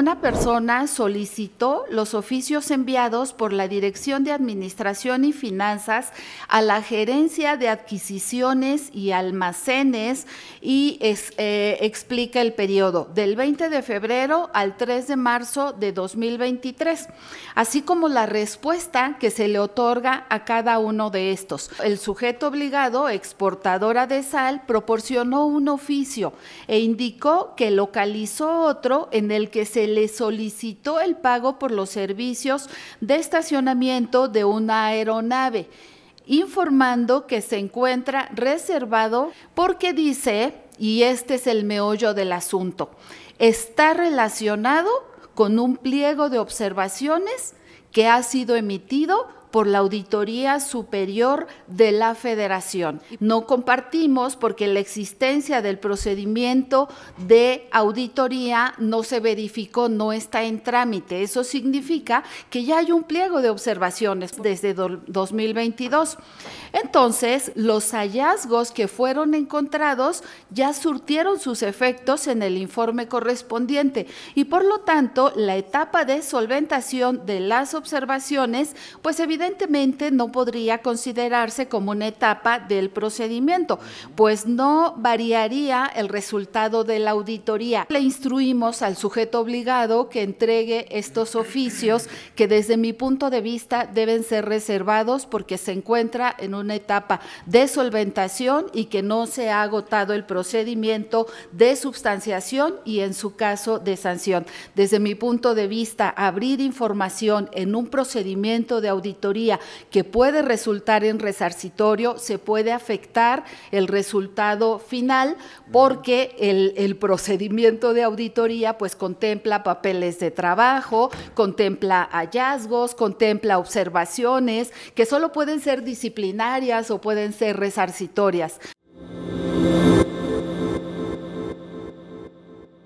una persona solicitó los oficios enviados por la Dirección de Administración y Finanzas a la Gerencia de Adquisiciones y Almacenes y eh, explica el periodo del 20 de febrero al 3 de marzo de 2023, así como la respuesta que se le otorga a cada uno de estos. El sujeto obligado, exportadora de sal, proporcionó un oficio e indicó que localizó otro en el que se le solicitó el pago por los servicios de estacionamiento de una aeronave, informando que se encuentra reservado porque dice, y este es el meollo del asunto, está relacionado con un pliego de observaciones que ha sido emitido por la Auditoría Superior de la Federación. No compartimos porque la existencia del procedimiento de auditoría no se verificó, no está en trámite. Eso significa que ya hay un pliego de observaciones desde 2022. Entonces, los hallazgos que fueron encontrados ya surtieron sus efectos en el informe correspondiente y por lo tanto la etapa de solventación de las observaciones, pues evidentemente evidentemente no podría considerarse como una etapa del procedimiento, pues no variaría el resultado de la auditoría. Le instruimos al sujeto obligado que entregue estos oficios que desde mi punto de vista deben ser reservados porque se encuentra en una etapa de solventación y que no se ha agotado el procedimiento de substanciación y en su caso de sanción. Desde mi punto de vista, abrir información en un procedimiento de auditoría que puede resultar en resarcitorio, se puede afectar el resultado final porque el, el procedimiento de auditoría pues contempla papeles de trabajo, contempla hallazgos, contempla observaciones que solo pueden ser disciplinarias o pueden ser resarcitorias.